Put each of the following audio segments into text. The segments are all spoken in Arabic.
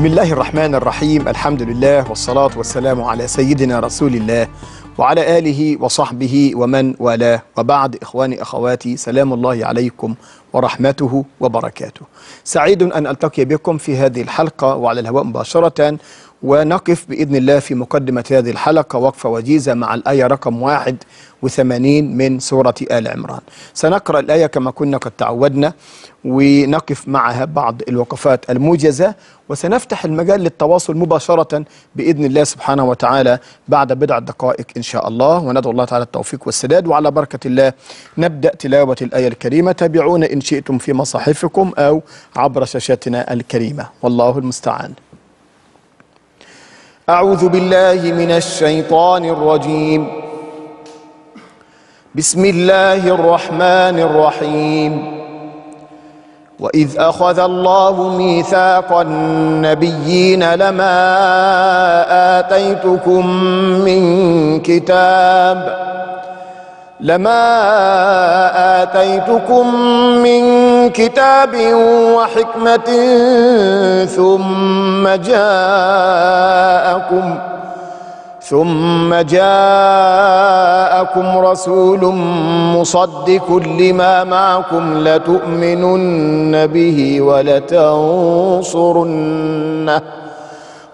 بسم الله الرحمن الرحيم الحمد لله والصلاة والسلام على سيدنا رسول الله وعلى آله وصحبه ومن والاه وبعد إخواني أخواتي سلام الله عليكم ورحمته وبركاته سعيد أن ألتقي بكم في هذه الحلقة وعلى الهواء مباشرة ونقف بإذن الله في مقدمة هذه الحلقة وقفة وجيزة مع الآية رقم 81 من سورة آل عمران سنقرأ الآية كما كنا قد تعودنا ونقف معها بعض الوقفات الموجزة وسنفتح المجال للتواصل مباشرة بإذن الله سبحانه وتعالى بعد بضع دقائق إن شاء الله وندعو الله تعالى التوفيق والسداد وعلى بركة الله نبدأ تلاوة الآية الكريمة تابعونا إن شئتم في مصاحفكم أو عبر شاشاتنا الكريمة والله المستعان أعوذ بالله من الشيطان الرجيم بسم الله الرحمن الرحيم وإذ أخذ الله ميثاق النبيين لما آتيتكم من كتاب لما آتيتكم من كتاب وحكمة ثم جاءكم ثم جاءكم رسول مصدق لما معكم لتؤمنن به ولتنصرنه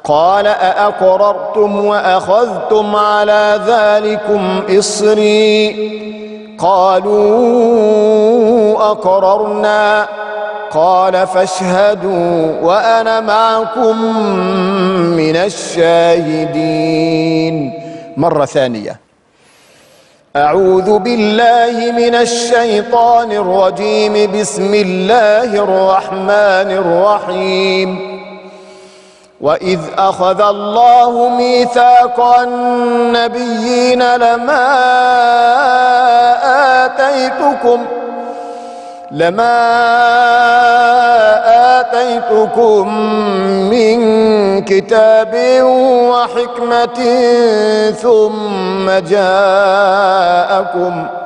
قال أأقررتم وأخذتم على ذلكم إصري قالوا أقررنا قال فاشهدوا وأنا معكم من الشاهدين مرة ثانية أعوذ بالله من الشيطان الرجيم بسم الله الرحمن الرحيم وَإِذْ أَخَذَ اللَّهُ مِيثَاقَ النَّبِيِّينَ لَمَا آتَيْتُكُمْ لَمَا آتَيْتُكُمْ مِنْ كِتَابٍ وَحِكْمَةٍ ثُمَّ جَاءَكُمْ ۖ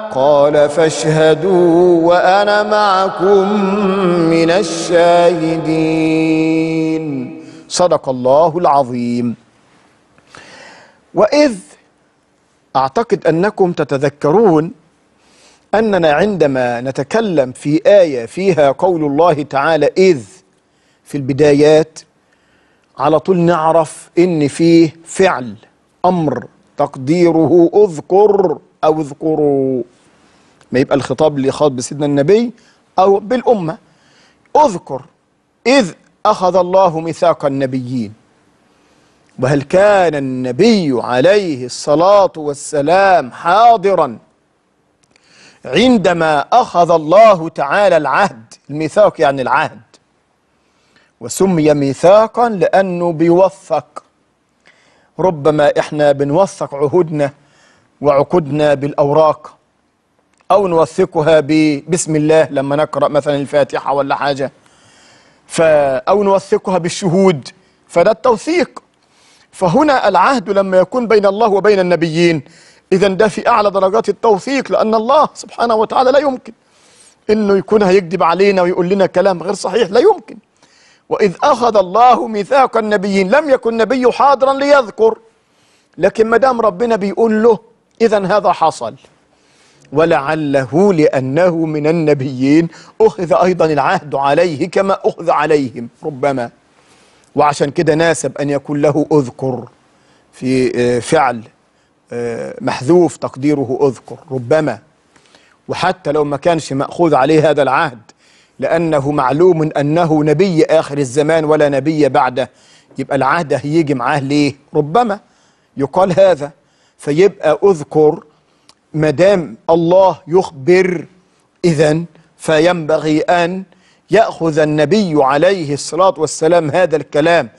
قال فاشهدوا وأنا معكم من الشاهدين صدق الله العظيم وإذ أعتقد أنكم تتذكرون أننا عندما نتكلم في آية فيها قول الله تعالى إذ في البدايات على طول نعرف إن فيه فعل أمر تقديره اذكر أو اذكروا ما يبقى الخطاب اللي خاض بسيدنا النبي أو بالأمة اذكر إذ أخذ الله ميثاق النبيين وهل كان النبي عليه الصلاة والسلام حاضرا عندما أخذ الله تعالى العهد الميثاق يعني العهد وسمي ميثاقا لأنه بيوثق ربما إحنا بنوثق عهودنا وعقودنا بالأوراق أو نوثقها بسم الله لما نقرأ مثلا الفاتحة ولا حاجة ف أو نوثقها بالشهود فده التوثيق فهنا العهد لما يكون بين الله وبين النبيين إذا ده في أعلى درجات التوثيق لأن الله سبحانه وتعالى لا يمكن إنه يكون هيكذب علينا ويقول لنا كلام غير صحيح لا يمكن وإذ أخذ الله ميثاق النبيين لم يكن النبي حاضرا ليذكر لكن ما دام ربنا بيقول له إذا هذا حصل ولعله لأنه من النبيين أخذ أيضا العهد عليه كما أخذ عليهم ربما وعشان كده ناسب أن يكون له أذكر في آه، فعل آه، محذوف تقديره أذكر ربما وحتى لو ما كانش مأخوذ عليه هذا العهد لأنه معلوم أنه نبي آخر الزمان ولا نبي بعده يبقى العهد هيجي معاه ليه ربما يقال هذا فيبقى أذكر ما دام الله يخبر إذا فينبغي أن يأخذ النبي عليه الصلاة والسلام هذا الكلام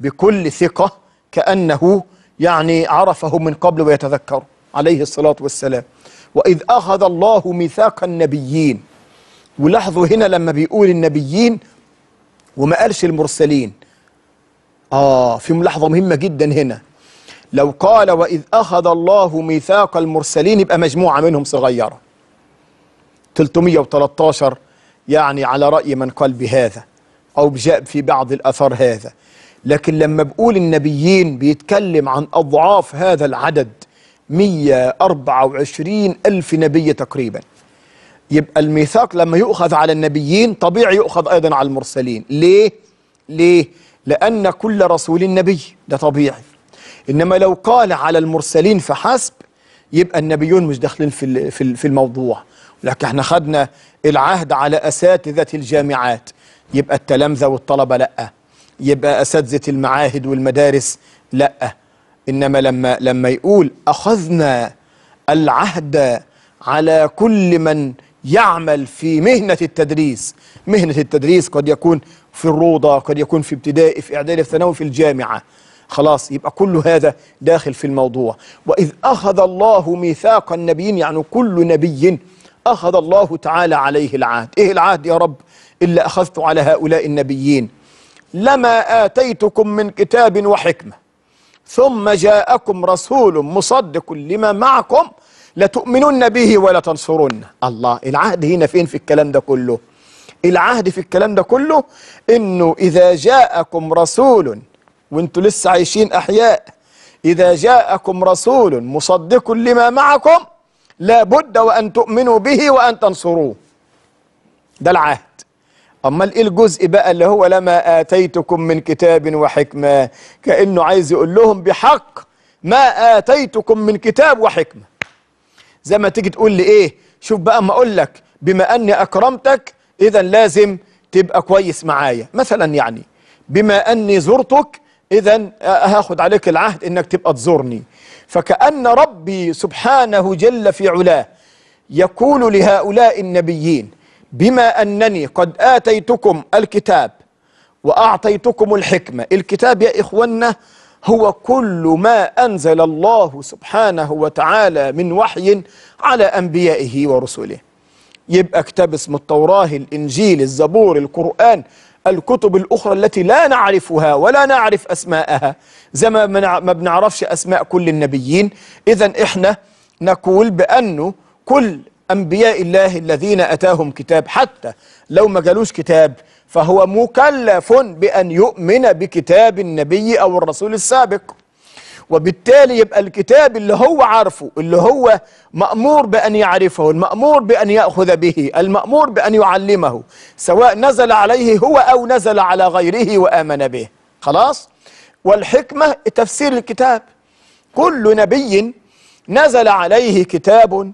بكل ثقة كأنه يعني عرفه من قبل ويتذكره عليه الصلاة والسلام وإذ أخذ الله ميثاق النبيين ولاحظوا هنا لما بيقول النبيين وما قالش المرسلين آه في ملاحظة مهمة جدا هنا لو قال وإذ أخذ الله ميثاق المرسلين يبقى مجموعة منهم صغيرة 313 يعني على رأي من قال بهذا أو جاء في بعض الأثر هذا لكن لما بقول النبيين بيتكلم عن أضعاف هذا العدد 124 ألف نبي تقريبا يبقى الميثاق لما يؤخذ على النبيين طبيعي يؤخذ أيضا على المرسلين ليه؟ ليه؟ لأن كل رسول نبي ده طبيعي إنما لو قال على المرسلين فحسب يبقى النبيون مش داخلين في في الموضوع لكن احنا خدنا العهد على أساتذة الجامعات يبقى التلامذة والطلبة لأ يبقى أساتذة المعاهد والمدارس لأ إنما لما لما يقول أخذنا العهد على كل من يعمل في مهنة التدريس مهنة التدريس قد يكون في الروضة قد يكون في ابتدائي في إعدادي في ثانوي في الجامعة خلاص يبقى كل هذا داخل في الموضوع وإذ أخذ الله ميثاق النبيين يعني كل نبي أخذ الله تعالى عليه العهد إيه العهد يا رب إلا أخذت على هؤلاء النبيين لما آتيتكم من كتاب وحكمة ثم جاءكم رسول مصدق لما معكم لتؤمنن به ولا تنصرن الله العهد هنا فين في الكلام ده كله العهد في الكلام ده كله انه اذا جاءكم رسول وانتوا لسه عايشين أحياء إذا جاءكم رسول مصدق لما معكم لابد وأن تؤمنوا به وأن تنصروه ده العهد أمال إيه الجزء بقى اللي هو لما آتيتكم من كتاب وحكمة كأنه عايز يقول لهم بحق ما آتيتكم من كتاب وحكمة زي ما تيجي تقول لي إيه شوف بقى ما أقول لك بما أني أكرمتك إذا لازم تبقى كويس معايا مثلا يعني بما أني زرتك اذا هاخد عليك العهد انك تبقى تزورني فكأن ربي سبحانه جل في علاه يقول لهؤلاء النبيين بما أنني قد آتيتكم الكتاب وأعطيتكم الحكمة الكتاب يا إخوانا هو كل ما أنزل الله سبحانه وتعالى من وحي على أنبيائه ورسله يبقى كتاب اسمه التوراة الإنجيل الزبور القرآن الكتب الأخرى التي لا نعرفها ولا نعرف أسماءها زي ما ما بنعرفش أسماء كل النبيين إذا إحنا نقول بأنه كل أنبياء الله الذين أتاهم كتاب حتى لو ما جالوش كتاب فهو مكلف بأن يؤمن بكتاب النبي أو الرسول السابق وبالتالي يبقى الكتاب اللي هو عارفه اللي هو مأمور بأن يعرفه المأمور بأن يأخذ به المأمور بأن يعلمه سواء نزل عليه هو أو نزل على غيره وآمن به خلاص والحكمة تفسير الكتاب كل نبي نزل عليه كتاب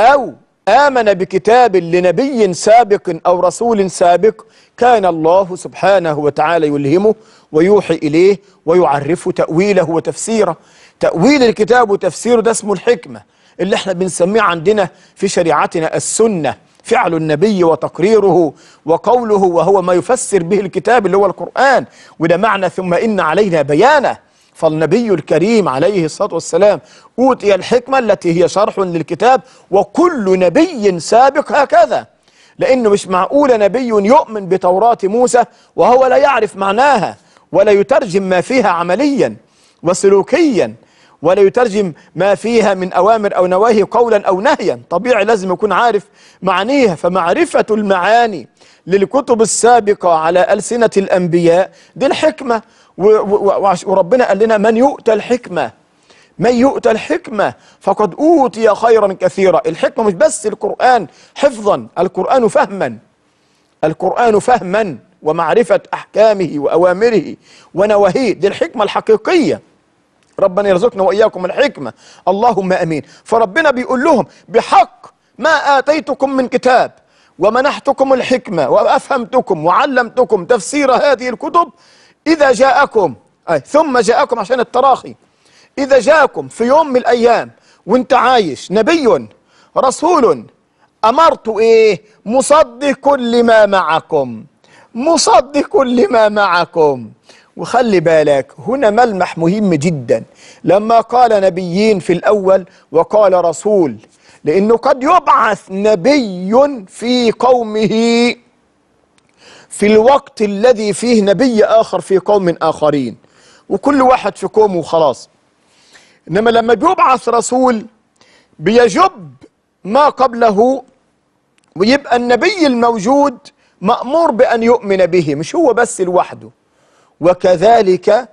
أو آمن بكتاب لنبي سابق أو رسول سابق كان الله سبحانه وتعالى يلهمه ويوحي إليه ويعرفه تأويله وتفسيره تأويل الكتاب وتفسيره ده اسمه الحكمة اللي احنا بنسميه عندنا في شريعتنا السنة فعل النبي وتقريره وقوله وهو ما يفسر به الكتاب اللي هو القرآن وده معنى ثم إن علينا بيانه فالنبي الكريم عليه الصلاة والسلام أوتي الحكمة التي هي شرح للكتاب وكل نبي سابق هكذا لأنه مش معقول نبي يؤمن بتوراة موسى وهو لا يعرف معناها ولا يترجم ما فيها عمليا وسلوكيا ولا يترجم ما فيها من أوامر أو نواهي قولا أو نهيا طبيعي لازم يكون عارف معانيها فمعرفة المعاني للكتب السابقة على ألسنة الأنبياء دي الحكمة وربنا قال لنا من يؤتى الحكمة من يؤتى الحكمة فقد أوتي خيرا كثيرا الحكمة مش بس القرآن حفظا القرآن فهما القرآن فهما ومعرفة أحكامه وأوامره ونواهيه دي الحكمة الحقيقية ربنا يرزقنا واياكم الحكمه اللهم امين فربنا بيقول لهم بحق ما اتيتكم من كتاب ومنحتكم الحكمه وافهمتكم وعلمتكم تفسير هذه الكتب اذا جاءكم أي ثم جاءكم عشان التراخي اذا جاءكم في يوم من الايام وانت عايش نبي رسول امرت ايه مصدق لما معكم مصدق لما معكم وخلي بالك هنا ملمح مهم جدا لما قال نبيين في الأول وقال رسول لأنه قد يبعث نبي في قومه في الوقت الذي فيه نبي آخر في قوم آخرين وكل واحد في قومه وخلاص إنما لما بيبعث رسول بيجب ما قبله ويبقى النبي الموجود مأمور بأن يؤمن به مش هو بس لوحده وكذلك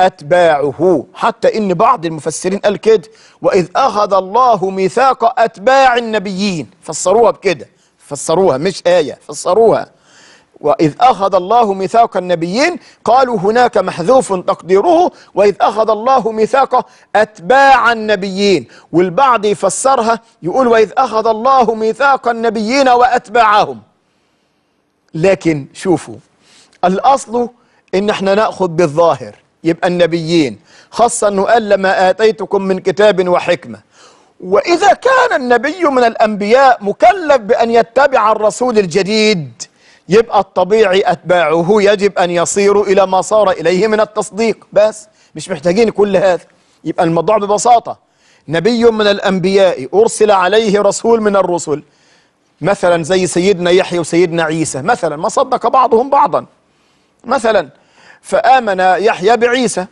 أتباعه حتى إن بعض المفسرين قال كده وإذ أخذ الله ميثاق أتباع النبيين فسروها بكده فسروها مش آية فسروها وإذ أخذ الله ميثاق النبيين قالوا هناك محذوف تقديره وإذ أخذ الله ميثاق أتباع النبيين والبعض يفسرها يقول وإذ أخذ الله ميثاق النبيين وأتباعهم لكن شوفوا الأصل ان احنا ناخذ بالظاهر يبقى النبيين خاصه انه قال لما اتيتكم من كتاب وحكمه واذا كان النبي من الانبياء مكلف بان يتبع الرسول الجديد يبقى الطبيعي اتباعه يجب ان يصيروا الى ما صار اليه من التصديق بس مش محتاجين كل هذا يبقى الموضوع ببساطه نبي من الانبياء ارسل عليه رسول من الرسل مثلا زي سيدنا يحيى وسيدنا عيسى مثلا ما صدق بعضهم بعضا مثلا فآمن يحيى بعيسى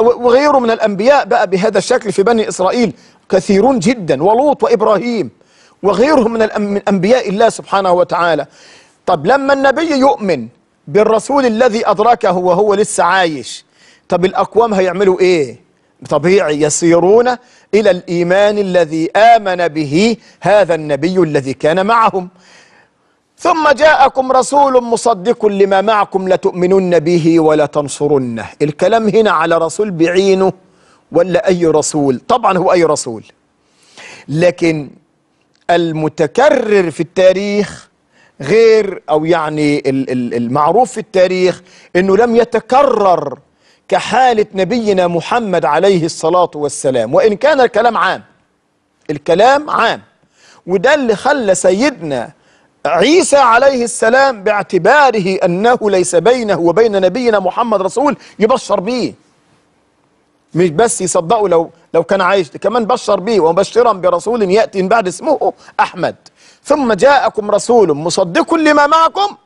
وغيره من الأنبياء بقى بهذا الشكل في بني إسرائيل كثيرون جدا ولوط وإبراهيم وغيرهم من أنبياء الله سبحانه وتعالى طب لما النبي يؤمن بالرسول الذي أدركه وهو لسه عايش طب الأقوام هيعملوا إيه طبيعي يسيرون إلى الإيمان الذي آمن به هذا النبي الذي كان معهم ثم جاءكم رسول مصدق لما معكم لتؤمنن به ولتنصرنه الكلام هنا على رسول بعينه ولا أي رسول طبعا هو أي رسول لكن المتكرر في التاريخ غير أو يعني المعروف في التاريخ أنه لم يتكرر كحالة نبينا محمد عليه الصلاة والسلام وإن كان الكلام عام الكلام عام وده اللي خلى سيدنا عيسى عليه السلام باعتباره أنه ليس بينه وبين نبينا محمد رسول يبشر بيه مش بس يصدقوا لو لو كان عايش كمان بشر بيه ومبشرا برسول يأتي من بعد اسمه أحمد ثم جاءكم رسول مصدق لما معكم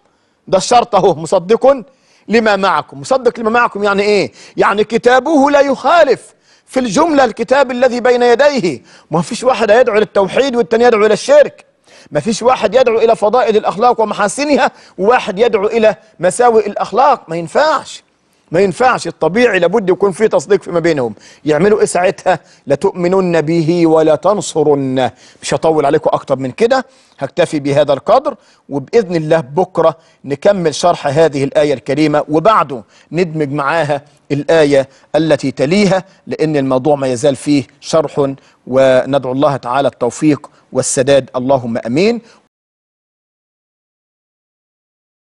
ده الشرط اهو مصدق لما معكم مصدق لما معكم يعني ايه يعني كتابه لا يخالف في الجملة الكتاب الذي بين يديه ما فيش واحد هيدعو للتوحيد والثاني يدعو إلى الشرك ما فيش واحد يدعو إلى فضائل الأخلاق ومحاسنها وواحد يدعو إلى مساوئ الأخلاق ما ينفعش ما ينفعش الطبيعي لابد يكون في تصديق فيما بينهم يعملوا ايه ساعتها لتؤمنن به ولا تنصرنه مش هطول عليكم اكتر من كده هكتفي بهذا القدر وباذن الله بكره نكمل شرح هذه الايه الكريمه وبعده ندمج معاها الايه التي تليها لان الموضوع ما يزال فيه شرح وندعو الله تعالى التوفيق والسداد اللهم امين